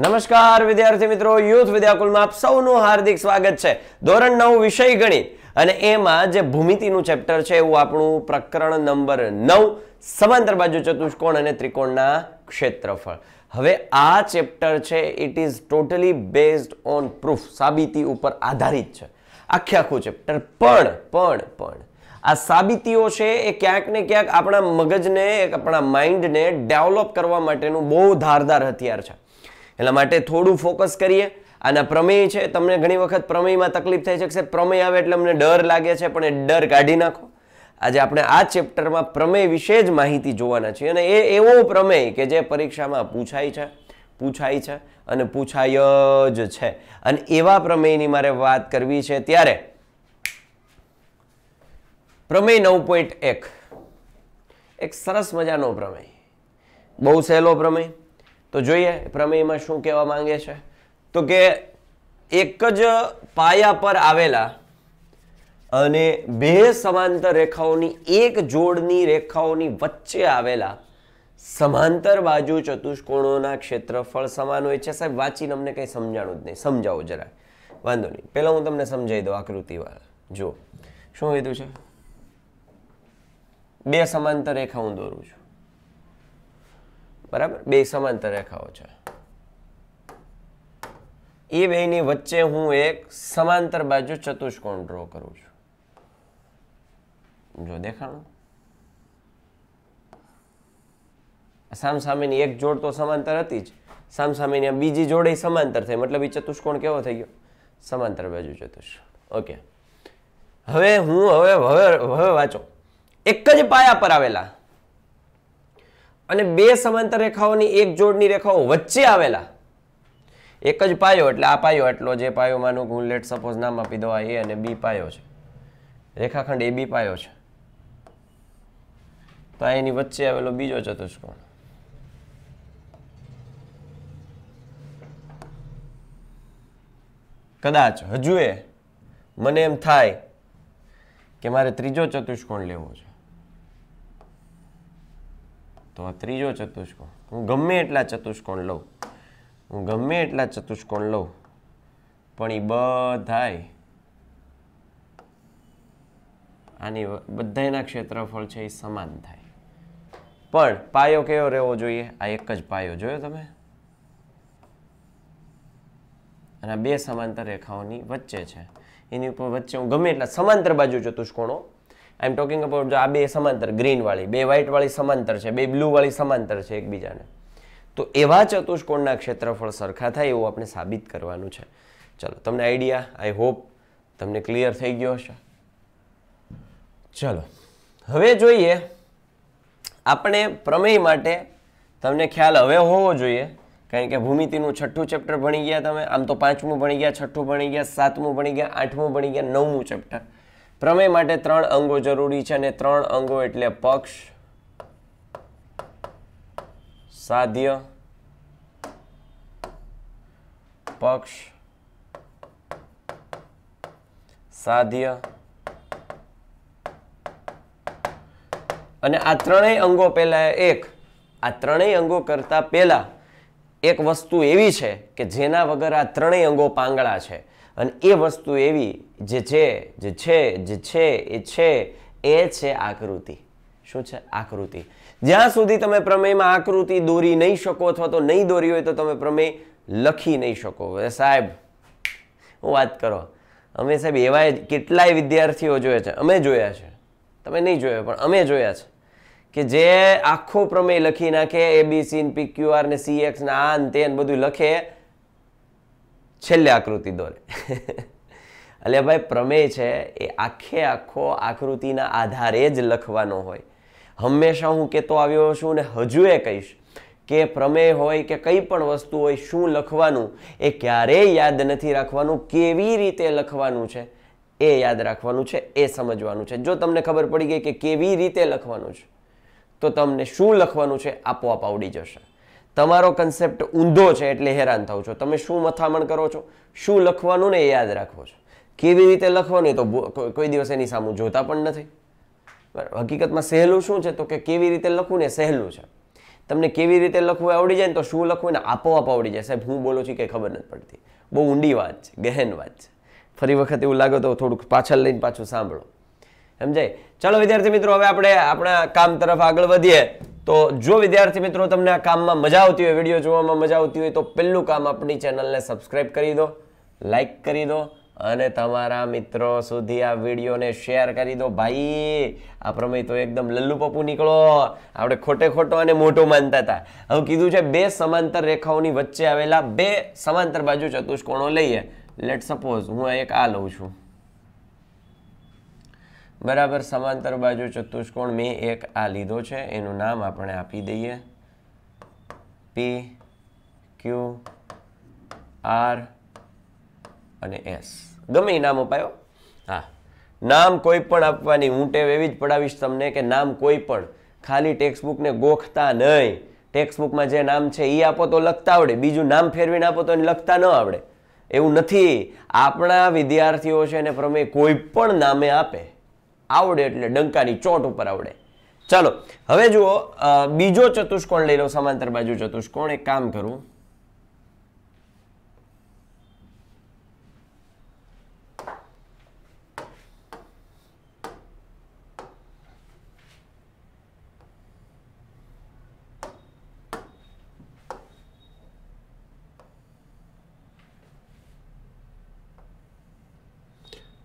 નમસ્કાર વિદ્યાર્થી મિત્રો યુથ વિદ્યાકુલમાં આપ સૌનું હાર્દિક સ્વાગત છે ધોરણ નવ વિષય ગણિત અને એમાં જે ભૂમિતિનું ચેપ્ટર છે એવું આપણું પ્રકરણ નંબર નવ સમાંતર બાજુ ચતુષ્કોણ અને ત્રિકોણના ક્ષેત્રફળ હવે આ ચેપ્ટર છે it is totally based on proof સાબિતી ઉપર આધારિત છે આખે આખું ચેપ્ટર પણ પણ પણ આ સાબિતીઓ છે એ ક્યાંક ને ક્યાંક આપણા મગજને આપણા માઇન્ડને ડેવલપ કરવા માટેનું બહુ ધારદાર હથિયાર છે એટલા માટે થોડું ફોકસ કરીએ આના પ્રમેય છે તમને ઘણી વખત પ્રમેયમાં તકલીફ થાય છે કે પ્રમેય આવે એટલે અમને ડર લાગે છે પણ એ ડર કાઢી નાખો આજે આપણે આ ચેપ્ટરમાં પ્રમેય વિશે જ માહિતી જોવાના છીએ અને એ એવો પ્રમેય કે જે પરીક્ષામાં પૂછાય છે પૂછાય છે અને પૂછાય જ છે અને એવા પ્રમેયની મારે વાત કરવી છે ત્યારે પ્રમેય નવ પોઈન્ટ એક એક સરસ મજાનો પ્રમેય બહુ સહેલો પ્રમેય તો જોઈએ પ્રમેયમાં શું કહેવા માંગે છે તો કે એક જ પાયા પર આવેલા અને બે સમાંતર રેખાઓની એક જોડની રેખાઓની વચ્ચે આવેલા સમાંતર બાજુ ચતુષ્કોણોના ક્ષેત્રફળ સમાન હોય છે સાહેબ વાંચીને અમને કંઈ સમજાણું જ નહીં સમજાવો જરા વાંધો નહીં પહેલાં હું તમને સમજાવી દઉં આકૃતિવાળા જો શું કીધું છે બે સમાંતર રેખા હું દોરું છું બરાબર બે સમાંતર રેખાઓ છે એ બેની વચ્ચે હું એક સમાંતર બાજુ ચતુષ્કોણ ડ્રો કરું છું જો દેખાણું સામસામેની એક જોડ તો સમાંતર હતી જ સામસામેની બીજી જોડે સમાંતર થઈ મતલબ એ ચતુષ્કોણ કેવો થઈ ગયો સમાંતર બાજુ ચતુષ્કોણ ઓકે હવે હું હવે હવે હવે વાંચો એક જ પાયા પર આવેલા અને બે સમાંતર રેખાઓની એક જોડની રેખાઓ વચ્ચે આવેલા એક જ પાયો એટલે આ પાયો એટલો જે પાયો માનું હું લેટ સપોઝ નામ આપી દો આ એ અને બી પાયો છે રેખાખંડ એ બી પાયો છે તો એની વચ્ચે આવેલો બીજો ચતુષ્કોણ કદાચ હજુ એ મને એમ થાય કે મારે ત્રીજો ચતુષ્કોણ લેવો છે તો આ ત્રીજો ચતુષ્કોણ હું ગમે એટલા ચતુષ્કોણ લઉં હું ગમે એટલા ચતુષ્કોણ લઉં પણ એ બધાય આની બધાના ક્ષેત્રફળ છે એ સમાન થાય પણ પાયો કેવો રહેવો જોઈએ આ એક જ પાયો જોયો તમે અને બે સમાંતર રેખાઓની વચ્ચે છે એની ઉપર વચ્ચે હું ગમે એટલા સમાંતર બાજુ ચતુષ્કોણો આઈ એમ ટોકિંગ અબાઉટ જો આ બે સમાંતર ગ્રીનવાળી બે વ્હાઇટવાળી સમાંતર છે બે બ્લુવાળી સમાંતર છે એકબીજાને તો એવા ચતુષ્કોણના ક્ષેત્રફળ સરખા થાય એવું આપણે સાબિત કરવાનું છે ચલો તમને આઈડિયા આઈ હોપ તમને ક્લિયર થઈ ગયો હશે ચલો હવે જોઈએ આપણે પ્રમેય માટે તમને ખ્યાલ હવે હોવો જોઈએ કારણ કે ભૂમિતિનું છઠ્ઠું ચેપ્ટર ભણી ગયા તમે આમ તો પાંચમું ભણી ગયા છઠ્ઠું ભણી ગયા સાતમું ભણી ગયા આઠમું ભણી ગયા નવમું ચેપ્ટર પ્રમેય માટે ત્રણ અંગો જરૂરી છે અને ત્રણ અંગો એટલે પક્ષ સાધ્ય પક્ષ સાધ્ય અને આ ત્રણેય અંગો પહેલાં એક આ ત્રણેય અંગો કરતા પહેલા એક વસ્તુ એવી છે કે જેના વગર આ ત્રણેય અંગો પાંગળા છે અને એ વસ્તુ એવી જે છે જે છે જે છે એ છે એ છે આકૃતિ શું છે આકૃતિ જ્યાં સુધી તમે પ્રમેયમાં આકૃતિ દોરી નહીં શકો અથવા તો નહીં દોરી હોય તો તમે પ્રમેય લખી નહીં શકો સાહેબ હું વાત કરો અમે સાહેબ એવા કેટલાય વિદ્યાર્થીઓ જોયા છે અમે જોયા છે તમે નહીં જોયા પણ અમે જોયા છે કે જે આખો પ્રમેય લખી નાખે સી ને પી પીક્યુઆર ને સીએક્સ ને આ ને તે બધું લખે છેલ્લે આકૃતિ દોરે એટલે ભાઈ પ્રમેય છે એ આખે આખો આકૃતિના આધારે જ લખવાનો હોય હંમેશા હું કહેતો આવ્યો છું ને હજુ એ કહીશ કે પ્રમેય હોય કે કંઈ પણ વસ્તુ હોય શું લખવાનું એ ક્યારેય યાદ નથી રાખવાનું કેવી રીતે લખવાનું છે એ યાદ રાખવાનું છે એ સમજવાનું છે જો તમને ખબર પડી ગઈ કે કેવી રીતે લખવાનું છે તો તમને શું લખવાનું છે આપોઆપ આવડી જશે તમારો કન્સેપ્ટ ઊંધો છે એટલે હેરાન થાવ છો તમે શું મથામણ કરો છો શું લખવાનું ને એ યાદ રાખવો છો કેવી રીતે લખવાની તો કોઈ દિવસ એની સામે જોતા પણ નથી બરાબર હકીકતમાં સહેલું શું છે તો કે કેવી રીતે લખવું ને સહેલું છે તમને કેવી રીતે લખવું આવડી જાય ને તો શું લખવું ને આપોઆપ આવડી જાય સાહેબ હું બોલું છું કે ખબર નથી પડતી બહુ ઊંડી વાત છે ગહેન વાત છે ફરી વખત એવું લાગે તો થોડુંક પાછળ લઈને પાછું સાંભળો સમજાય ચાલો વિદ્યાર્થી મિત્રો હવે આપણે આપણા કામ તરફ આગળ વધીએ તો જો વિદ્યાર્થી મિત્રો તમને આ કામમાં મજા આવતી હોય વિડીયો જોવામાં મજા આવતી હોય તો પહેલું કામ આપણી ચેનલને સબસ્ક્રાઈબ કરી દો લાઈક કરી દો અને તમારા મિત્રો સુધી આ વિડીયોને શેર કરી દો ભાઈ આ પ્રમેય તો એકદમ લલ્લુ પપ્પુ નીકળો આપણે ખોટે ખોટો અને મોટો માનતા હતા હવે કીધું છે બે સમાંતર રેખાઓની વચ્ચે આવેલા બે સમાંતર બાજુ ચતુષ્કોણો લઈએ લેટ સપોઝ હું એક આ લઉં છું બરાબર સમાંતર બાજુ ચતુષ્કોણ મેં એક આ લીધો છે એનું નામ આપણે આપી દઈએ પી ક્યુ આર અને એસ ગમે નામ અપાયો હા નામ કોઈ પણ આપવાની હું ટેવ એવી જ પડાવીશ તમને કે નામ કોઈ પણ ખાલી ટેક્સ્ટબુકને ગોખતા નહીં ટેક્સ્ટબુકમાં જે નામ છે એ આપો તો લખતા આવડે બીજું નામ ફેરવીને આપો તો એને લખતા ન આવડે એવું નથી આપણા વિદ્યાર્થીઓ છે એને પ્રમેય કોઈ પણ નામે આપે આવડે એટલે ડંકાની ચોટ ઉપર આવડે ચાલો હવે જુઓ બીજો ચતુષ્કોણ લઈ લો સમાંતર બાજુ ચતુષ્કોણ એક કામ કરું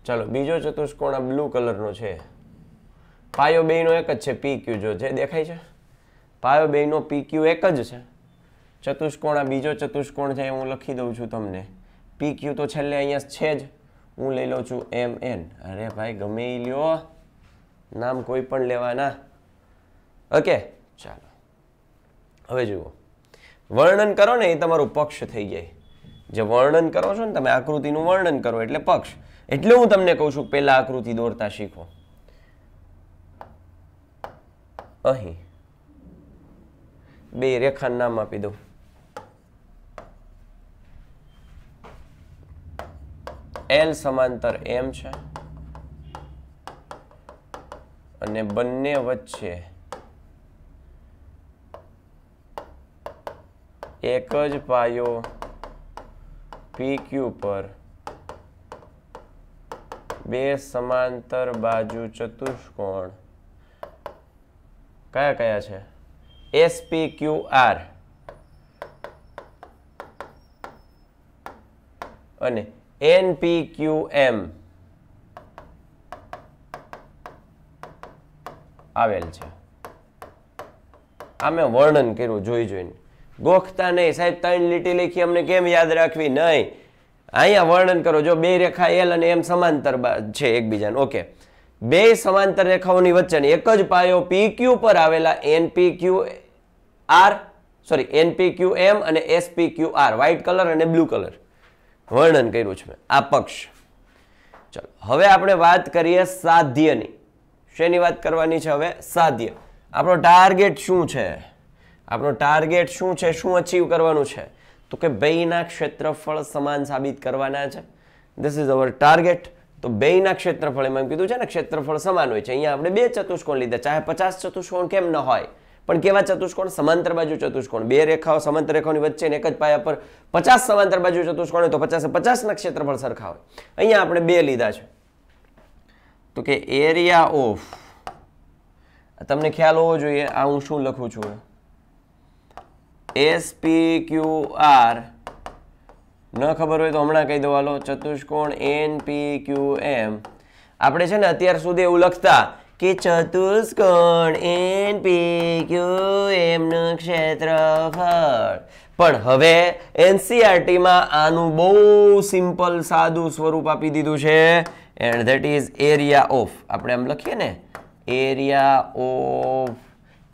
ચાલો બીજો ચતુષ્કોણ આ બ્લુ કલરનો છે પાયો બેયનો એક જ છે પી ક્યુ જો જે દેખાય છે પાયો બેયનો પી ક્યુ એક જ છે ચતુષ્કોણ આ બીજો ચતુષ્કોણ છે હું લખી દઉં છું તમને પી ક્યુ તો છેલ્લે અહીંયા છે જ હું લઈ લઉં છું એમ એન અરે ભાઈ ગમે એ લ્યો નામ કોઈ પણ લેવાના ઓકે ચાલો હવે જુઓ વર્ણન કરો ને એ તમારું પક્ષ થઈ જાય જે વર્ણન કરો છો ને તમે આકૃતિનું વર્ણન કરો એટલે પક્ષ એટલે હું તમને કહું છું પહેલાં આકૃતિ દોરતા શીખો અહીં બે રેખા નામ આપી દઉં એલ સમાંતર એમ છે અને બંને વચ્ચે એક જ પાયો પીક્યુ પર બે સમાંતર બાજુ ચતુષ્કોણ કયા કયા છે એસપી ક્યુ આર અને એનપી ક્યુ એમ આવેલ છે આ મેં વર્ણન કર્યું જોઈ જોઈને ગોખતા નહીં સાહેબ ત્રણ લીટી લખી અમને કેમ યાદ રાખવી નહીં અહીંયા વર્ણન કરો જો બે રેખા એલ અને એમ સમાંતર છે એકબીજાને ઓકે બે સમાંતર રેખાઓની વચ્ચેની એક જ પાયો પી ક્યુ પર આવેલા NP Q R sorry NP Q M અને SP Q R white colour અને બ્લુ કલર વર્ણન કર્યું છે મેં આ પક્ષ ચલો હવે આપણે વાત કરીએ સાધ્યની શેની વાત કરવાની છે હવે સાધ્ય આપણો ટાર્ગેટ શું છે આપણો ટાર્ગેટ શું છે શું અચીવ કરવાનું છે તો કે બેયના ક્ષેત્રફળ સમાન સાબિત કરવાના છે ધીસ ઇઝ અવર ટાર્ગેટ તો બેયના ક્ષેત્રફળ એમ કીધું છે ને ક્ષેત્રફળ સમાન હોય છે અહીંયા આપણે બે ચતુષ્કોણ લીધા ચાહે પચાસ ચતુષ્કોણ કેમ ન હોય પણ કેવા ચતુષ્કોણ સમાંતર બાજુ ચતુષ્કોણ બે રેખાઓ સમાંતર રેખાઓની વચ્ચે એક જ પાયા પર પચાસ સમાંતર બાજુ ચતુષ્કોણ હોય તો પચાસે પચાસના ક્ષેત્રફળ સરખા હોય અહીંયા આપણે બે લીધા છે તો કે એરિયા ઓફ તમને ખ્યાલ હોવો જોઈએ આ હું શું લખું છું એસ પી ક્યુ આર ન ખબર હોય તો હમણાં કહી દો હાલો ચતુષ્કોણ એન પી ક્યુ એમ આપણે છે ને અત્યાર સુધી એવું લખતા કે ચતુષ્કોણ એન પી ક્યુ એમનું ક્ષેત્રફળ પણ હવે એનસીઆરટીમાં e આનું બહુ સિમ્પલ સાદું સ્વરૂપ આપી દીધું છે and that is area of આપણે એમ લખીએ ને area of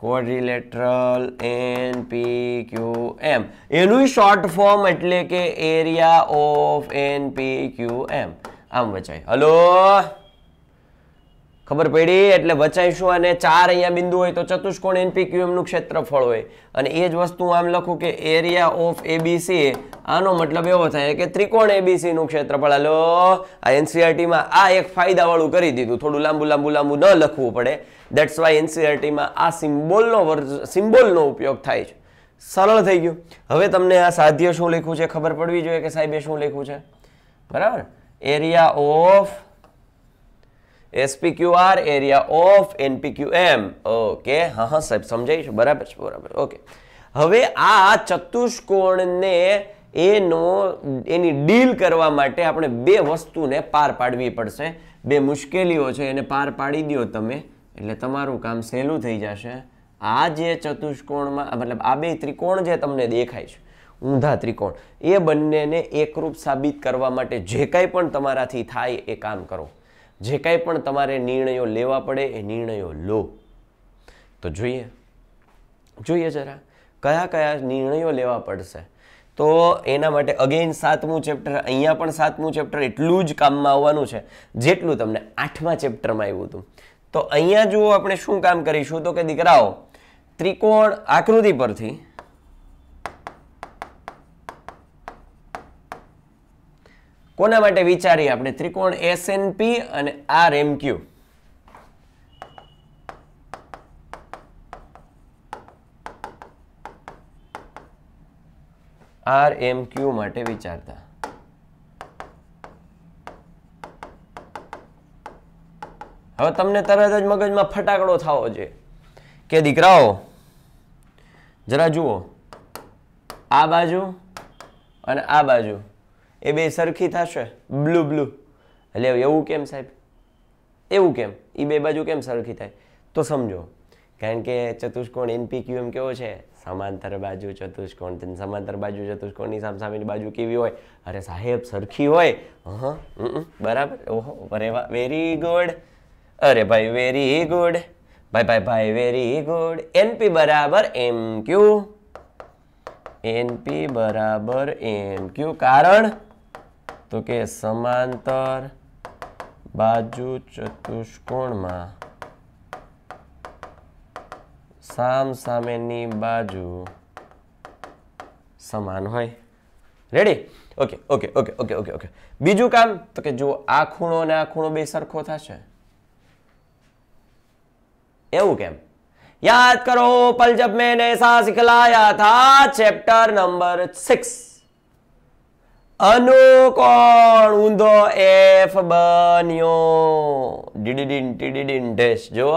quadrilateral N P Q M એનું શોર્ટ ફોર્મ એટલે કે area of N P Q M આમ વચાય હલો ખબર પડી એટલે વચાઈશું અને ચાર અહીંયા બિંદુ હોય તો ચતુષ્કોણ એનપીક્યુ એમનું ક્ષેત્રફળ હોય અને એ જ વસ્તુ આમ લખું કે એરિયા ઓફ એબીસી આનો મતલબ એવો થાય કે ત્રિકોણ એબીસીનું ક્ષેત્રફળ હાલો આ એનસીઆરટીમાં e આ એક ફાયદાવાળું કરી દીધું થોડું લાંબુ લાંબુ લાંબુ ન લખવું પડે દેટ્સ વાય એનસીઆરટીમાં આ સિમ્બોલનો વર્જ સિમ્બોલનો ઉપયોગ થાય છે સરળ થઈ ગયું હવે તમને આ સાધ્ય શું લખ્યું છે ખબર પડવી જોઈએ કે સાહેબે શું લખ્યું છે બરાબર area of SPQR area of NPQM okay હા સાહેબ સમજાઈ છે બરાબર છે બરાબર ઓકે હવે આ ચતુષ્કોણને એનો એની ડીલ કરવા માટે આપણે બે વસ્તુને પાર પાડવી પડશે બે મુશ્કેલીઓ છે એને પાર પાડી દો તમે એટલે તમારું કામ સહેલું થઈ જશે આ જે ચતુષ્કોણમાં મતલબ આ બે ત્રિકોણ જે તમને દેખાય છે ઊંધા ત્રિકોણ એ બંનેને એકરૂપ સાબિત કરવા માટે જે કાંઈ પણ તમારાથી થાય એ કામ કરો જે કંઈ પણ તમારે નિર્ણયો લેવા પડે એ નિર્ણયો લો તો જોઈએ જોઈએ જરા કયા કયા નિર્ણયો લેવા પડશે તો એના માટે અગેન સાતમું ચેપ્ટર અહીંયા પણ સાતમું ચેપ્ટર એટલું જ કામમાં આવવાનું છે જેટલું તમને આઠમા ચેપ્ટરમાં આવ્યું હતું તો અહીંયા જુઓ આપણે શું કામ કરીશું તો કે દીકરાઓ ત્રિકોણ આકૃતિ પરથી કોના માટે વિચારીએ આપણે ત્રિકોણ એસએનપી અને R M Q R M ક્યુ માટે વિચારતા હવે તમને તરત જ મગજમાં ફટાકડો થવો છે કે દીકરાઓ જરા જુઓ આ બાજુ અને આ બાજુ એ બે સરખી થશે બ્લુ બ્લુ એટલે એવું કેમ સાહેબ એવું કેમ એ બે બાજુ કેમ સરખી થાય તો સમજો કારણ કે ચતુષ્કોણ એનપી ક્યુ એમ કેવો છે સમાંતર બાજુ ચતુષ્કોણ તેની સમાંતર બાજુ ચતુષ્કોણની સામસામેની બાજુ કેવી હોય અરે સાહેબ સરખી હોય હં બરાબર ઓહો અરે વાહ વેરી ગુડ અરે ભાઈ વેરી ગુડ ભાઈ ભાઈ ભાઈ વેરી ગુડ એનપી બરાબર એમ ક્યુ એનપી બરાબર એમ ક્યુ કારણ તો કે સમાંતર બાજુ ચતુષ્કોણમાં સામ સામેની બાજુ સમાન હોય ready okay okay okay okay okay okay બીજું કામ તો કે જો આ ખૂણો અને આ ખૂણો બે સરખો થશે એવું કેમ યાદ કરો પલ જબ મેં એસા સિખલાયા થા ચેપ્ટર નંબર સિક્સ અનુકોણ ઊંધો એફ બન્યો ડીડીડીન ટીડીડીન ડેશ જુઓ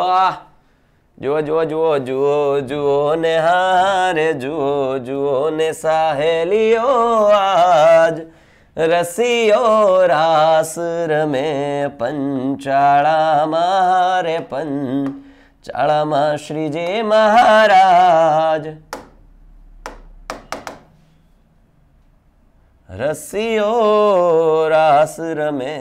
જુઓ જુઓ જુઓ જુઓ જુઓ ને હારે જુઓ જુઓ ને સાહેલીઓ આજ રસીઓ રાસ રમે પંચાળામાં રે પંચાળામાં શ્રીજી મહારાજ રસીઓ રાસ રમે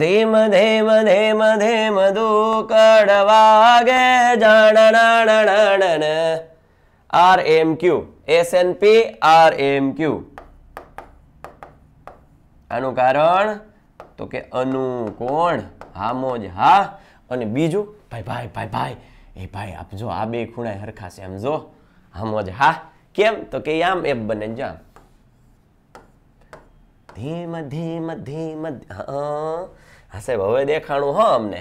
ધીમ ધીમ ધીમ ધીમ દુકડ વાગે જાણ R M Q S N P R M Q આનું કારણ તો કે અનુ કોણ હામોજ હા અને બીજું ભાઈ ભાઈ ભાઈ ભાઈ એ ભાઈ આપજો જો આ બે ખૂણા હરખાશે આમ જો હામોજ હા કેમ તો કે આમ એમ બને જામ ધીમ ધીમ ધીમ હા સાહેબ હવે દેખાણું હા અમને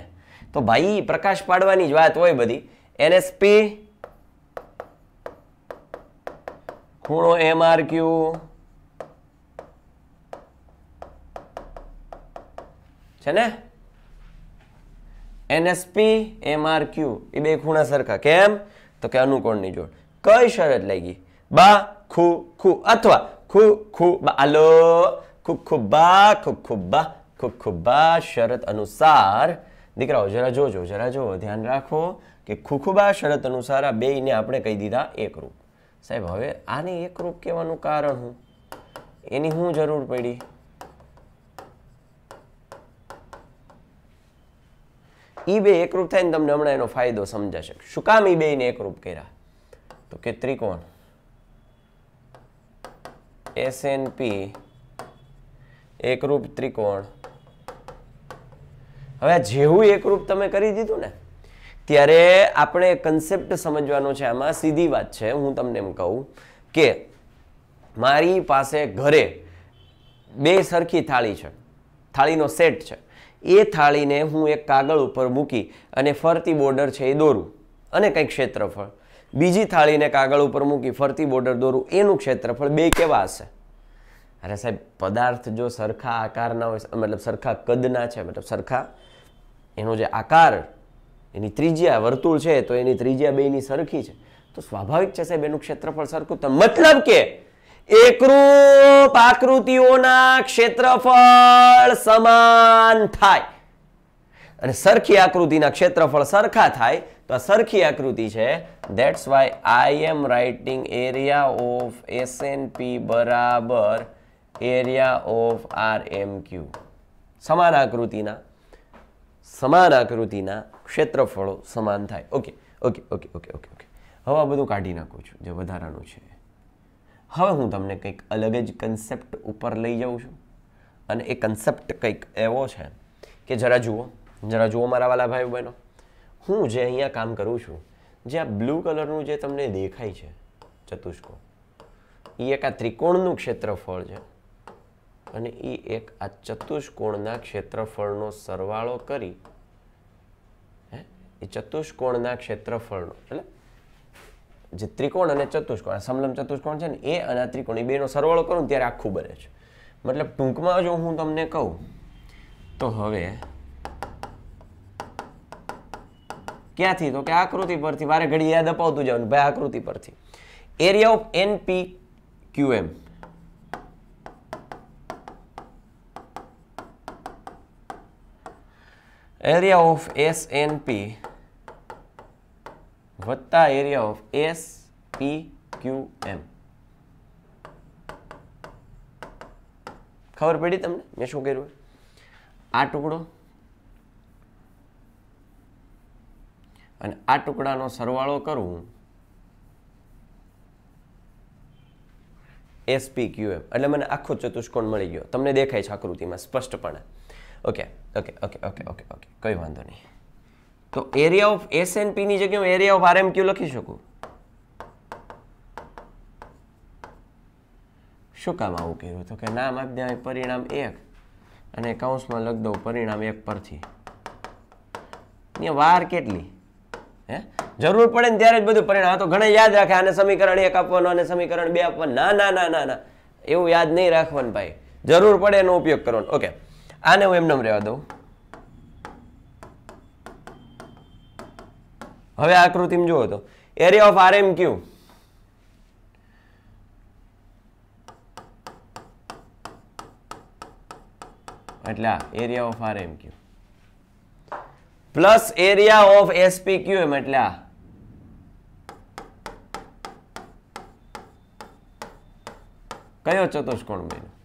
તો ભાઈ પ્રકાશ પાડવાની જ વાત હોય બધી એનએસપી ખૂણો એમઆર ક્યુ છે ને એનએસપી એમ આર ક્યુ એ બે ખૂણા સરખા કેમ તો કે ની જોડ કઈ શરત લાગી બા ખુ ખુ અથવા ખુ ખુ બાલો ખુખુબા ખુખુબા ખુખુબા શરત અનુસાર દીકરાઓ જરા જોજો જરા જોવો ધ્યાન રાખો કે ખુખુબા શરત અનુસાર આ બેયને આપણે કહી દીધા એકરૂપ સાહેબ હવે આને એકરૂપ કહેવાનું કારણ હું એની શું જરૂર પડી ઈ બે એકરૂપ થાય ને તમને હમણાં એનો ફાયદો સમજાશે શું કામ ઈ બેને એકરૂપ કર્યા તો કે ત્રિકોણ એસએનપી એકરૂપ ત્રિકોણ હવે જેવું એકરૂપ તમે કરી દીધું ને ત્યારે આપણે કન્સેપ્ટ સમજવાનો છે આમાં સીધી વાત છે હું તમને એમ કહું કે મારી પાસે ઘરે બે સરખી થાળી છે થાળીનો સેટ છે એ થાળીને હું એક કાગળ ઉપર મૂકી અને ફરતી બોર્ડર છે એ દોરું અને કંઈક ક્ષેત્રફળ બીજી થાળીને કાગળ ઉપર મૂકી ફરતી બોર્ડર દોરું એનું ક્ષેત્રફળ બે કેવા હશે અરે સાહેબ પદાર્થ જો સરખા આકારના હોય મતલબ સરખા કદના છે મતલબ સરખા એનો જે આકાર એની ત્રિજ્યા વર્તુળ છે તો એની ત્રિજ્યા બેની સરખી છે તો સ્વાભાવિક છે સાહેબ એનું ક્ષેત્રફળ સરખું મતલબ કે એકરૂપ આકૃતિઓના ક્ષેત્રફળ સમાન થાય અને સરખી આકૃતિના ક્ષેત્રફળ સરખા થાય તો આ સરખી આકૃતિ છે that's why I am writing area of S SNP બરાબર area of R M Q સમાન આકૃતિના સમાન આકૃતિના ક્ષેત્રફળો સમાન થાય okay okay okay okay okay okay હવે આ બધું કાઢી નાખું છું જે વધારાનું છે હવે હું તમને કંઈક અલગ જ કન્સેપ્ટ ઉપર લઈ જાઉં છું અને એ કન્સેપ્ટ કંઈક એવો છે કે જરા જુઓ જરા જુઓ મારા વાલા ભાઈ બહેનો હું જે અહીંયા કામ કરું છું જે આ બ્લુ કલરનું જે તમને દેખાય છે ચતુષ્કો એ એક આ ત્રિકોણનું ક્ષેત્રફળ છે અને એ એક આ ચતુષ્કોણના ક્ષેત્રફળનો સરવાળો કરી હે એ ચતુષ્કોણના ક્ષેત્રફળનો એટલે જે ત્રિકોણ અને ચતુષ્કોણ આ સમલમ ચતુષ્કોણ છે ને એ અને આ ત્રિકોણ એ બેનો સરવાળો કરું ત્યારે આખું બને છે મતલબ ટૂંકમાં જો હું તમને કહું તો હવે ક્યાંથી તો કે આકૃતિ પરથી મારે ઘડી યાદ અપાવતું જવાનું ભાઈ આકૃતિ પરથી area of N P M area of S N વત્તા area of S P Q M ખબર પડી તમને મેં શું કર્યું આ ટુકડો અને આ ટુકડાનો સરવાળો કરું એસપી ક્યુ એમ એટલે મને આખો ચતુષ્કોણ મળી ગયો તમને દેખાય છે આકૃતિમાં સ્પષ્ટપણે okay okay okay okay okay okay કંઈ વાંધો નહીં તો એરિયા ઓફ એસ એન્ડ પીની જગ્યાએ હું એરિયા ઓફ એમ ક્યુ લખી શકું શું કામ આવું કહ્યું તો કે નામ આપી દેવાય પરિણામ એક અને કૌંસમાં લખ દઉં પરિણામ એક પરથી ને વાર કેટલી હે જરૂર પડે ને ત્યારે જ બધું પરિણામ તો ઘણા યાદ રાખે આને સમીકરણ એક આપવાનું અને સમીકરણ બે આપવાનું ના ના ના ના ના એવું યાદ નહીં રાખવાનું ભાઈ જરૂર પડે એનો ઉપયોગ કરવાનો ઓકે આને હું એમનેમ રહેવા દઉં હવે આકૃતિમાં જુઓ તો area of R M Q એટલે આ area of R M Q plus area of SP Q M એટલે આ કયો ચતુષ્કોણ બન્યો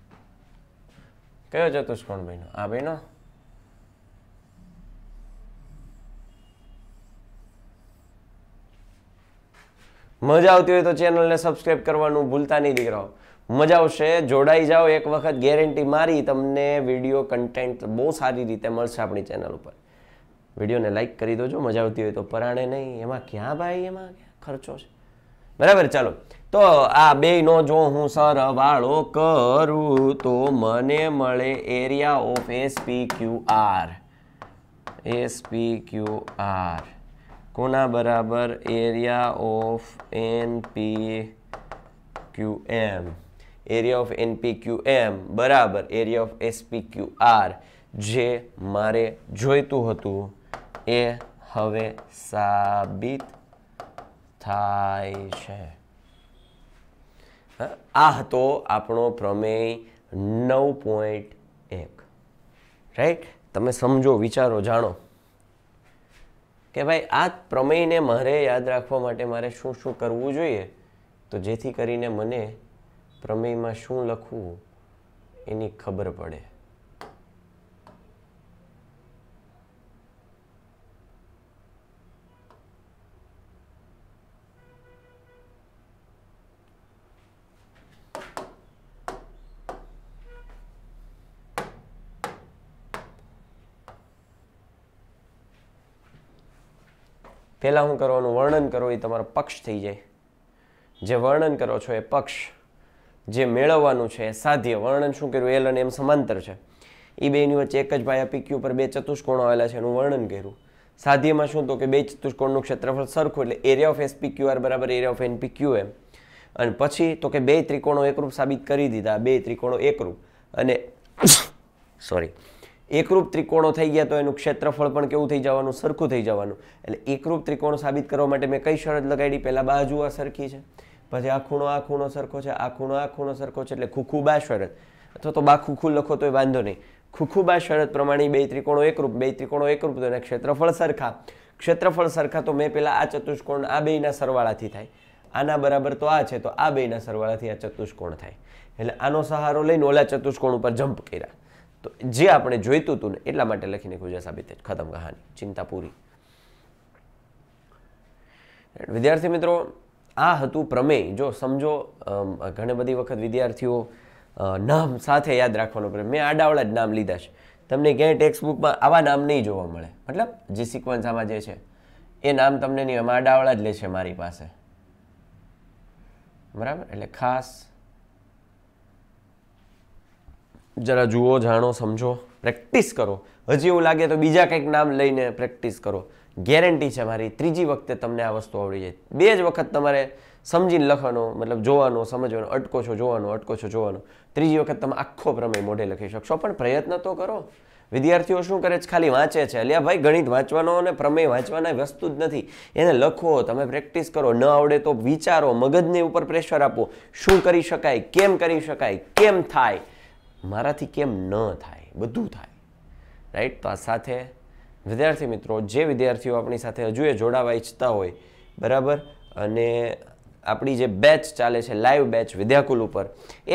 કયો ચતુષ્કોણ બન્યો આ બન્યો મજા આવતી હોય તો ચેનલને સબસ્ક્રાઈબ કરવાનું ભૂલતા નહીં દીકરાઓ મજા આવશે જોડાઈ જાઓ એક વખત ગેરંટી મારી તમને વિડીયો કન્ટેન્ટ બહુ સારી રીતે મળશે આપણી ચેનલ ઉપર વિડીયોને લાઇક કરી દોજો મજા આવતી હોય તો પરાણે નહીં એમાં ક્યાં ભાઈ એમાં ખર્ચો છે બરાબર ચાલો તો આ બેયનો જો હું સરવાળો કરું તો મને મળે area of SP Q R SP Q R કોના બરાબર area of NP Q M area of NP Q M બરાબર area of SP Q R જે મારે જોઈતું હતું એ હવે સાબિત થાય છે આ હતો આપણો પ્રમેય નવ પોઈન્ટ એક રાઈટ તમે સમજો વિચારો જાણો કે ભાઈ આ પ્રમેયને મારે યાદ રાખવા માટે મારે શું શું કરવું જોઈએ તો જેથી કરીને મને પ્રમેયમાં શું લખવું એની ખબર પડે પહેલાં હું કરવાનું વર્ણન કરો એ તમારો પક્ષ થઈ જાય જે વર્ણન કરો છો એ પક્ષ જે મેળવવાનું છે એ સાધ્ય વર્ણન શું કર્યું એલ અને એમ સમાંતર છે એ બેની વચ્ચે એક જ ભાયા પીક્યુ પર બે ચતુષ્કોણો આવેલા છે એનું વર્ણન કર્યું સાધ્યમાં શું તો કે બે ચતુષ્કોણનું ક્ષેત્રફળ સરખું એટલે area of S P R બરાબર area of N PQ M અને પછી તો કે બે ત્રિકોણો એકરૂપ સાબિત કરી દીધા બે ત્રિકોણો એકરૂપ અને સોરી એકરૂપ ત્રિકોણો થઈ ગયા તો એનું ક્ષેત્રફળ પણ કેવું થઈ જવાનું સરખું થઈ જવાનું એટલે એકરૂપ ત્રિકોણ સાબિત કરવા માટે મેં કઈ શરત લગાડી પહેલાં બાજુ આ સરખી છે પછી આ ખૂણો આ ખૂણો સરખો છે આ ખૂણો આ ખૂણો સરખો છે એટલે ખૂખું બા શરત અથવા તો બા ખૂખું લખો તો વાંધો નહીં ખૂખું બા શરત પ્રમાણે બે ત્રિકોણો એકરૂપ બે ત્રિકોણો એકરૂપ તો એના ક્ષેત્રફળ સરખા ક્ષેત્રફળ સરખા તો મેં પહેલાં આ ચતુષ્કોણ આ બેના સરવાળાથી થાય આના બરાબર તો આ છે તો આ બેના સરવાળાથી આ ચતુષ્કોણ થાય એટલે આનો સહારો લઈને ઓલા ચતુષ્કોણ ઉપર જમ્પ કર્યા તો જે આપણે જોઈતું હતું ને એટલા માટે લખીને ગુજા સાબિત ખતમ કહાની ચિંતા પૂરી વિદ્યાર્થી મિત્રો આ હતું પ્રમેય જો સમજો ઘણી બધી વખત વિદ્યાર્થીઓ નામ સાથે યાદ રાખવાનો પ્રમેય મેં આડાવડા જ નામ લીધા છે તમને ક્યાંય ટેક્સ્ટ બુકમાં આવા નામ નહીં જોવા મળે મતલબ જે સિક્વન્સ આમાં જે છે એ નામ તમને નહીં આમાં આડાવડા જ લે છે મારી પાસે બરાબર એટલે ખાસ જરા જુઓ જાણો સમજો પ્રેક્ટિસ કરો હજી એવું લાગે તો બીજા કંઈક નામ લઈને પ્રેક્ટિસ કરો ગેરંટી છે મારી ત્રીજી વખતે તમને આ વસ્તુ આવડી જાય બે જ વખત તમારે સમજીને લખવાનો મતલબ જોવાનો સમજવાનો અટકો છો જોવાનો અટકો છો જોવાનો ત્રીજી વખત તમે આખો પ્રમેય મોઢે લખી શકશો પણ પ્રયત્ન તો કરો વિદ્યાર્થીઓ શું કરે છે ખાલી વાંચે છે અલ્યા ભાઈ ગણિત વાંચવાનો અને પ્રમેય વાંચવાના વસ્તુ જ નથી એને લખો તમે પ્રેક્ટિસ કરો ન આવડે તો વિચારો મગજને ઉપર પ્રેશર આપો શું કરી શકાય કેમ કરી શકાય કેમ થાય મારાથી કેમ ન થાય બધું થાય રાઈટ તો આ સાથે વિદ્યાર્થી મિત્રો જે વિદ્યાર્થીઓ આપણી સાથે હજુ એ જોડાવા ઈચ્છતા હોય બરાબર અને આપણી જે બેચ ચાલે છે લાઈવ બેચ વિદ્યાકુલ ઉપર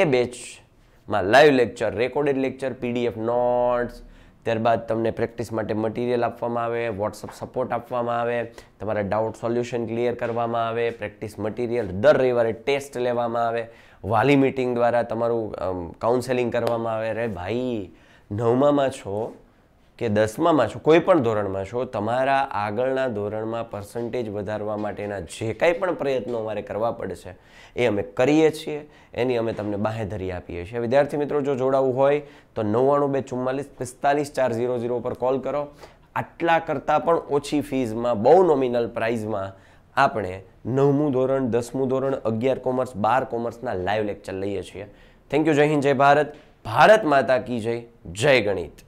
એ બેચમાં live lecture recorded lecture PDF notes ત્યારબાદ તમને પ્રેક્ટિસ માટે મટીરિયલ આપવામાં આવે વોટ્સઅપ સપોર્ટ આપવામાં આવે તમારા ડાઉટ સોલ્યુશન ક્લિયર કરવામાં આવે પ્રેક્ટિસ મટીરિયલ દર રવિવારે ટેસ્ટ લેવામાં આવે વાલી મિટિંગ દ્વારા તમારું કાઉન્સેલિંગ કરવામાં આવે અરે ભાઈ નવમામાં છો કે દસમામાં છો કોઈ પણ ધોરણમાં છો તમારા આગળના ધોરણમાં પર્સન્ટેજ વધારવા માટેના જે કાંઈ પણ પ્રયત્નો અમારે કરવા પડશે એ અમે કરીએ છીએ એની અમે તમને બાહેધરી આપીએ છીએ વિદ્યાર્થી મિત્રો જો જોડાવું હોય તો નવ્વાણું બે ચુમ્માલીસ પિસ્તાલીસ ચાર ઝીરો ઝીરો પર કોલ કરો આટલા કરતાં પણ ઓછી ફીઝમાં બહુ નોમિનલ પ્રાઇઝમાં આપણે નવમું ધોરણ દસમું ધોરણ અગિયાર કોમર્સ બાર કોમર્સના લાઈવ લેક્ચર લઈએ છીએ થેન્ક યુ જય હિન્દ જય ભારત ભારત માતા કી જય જય ગણિત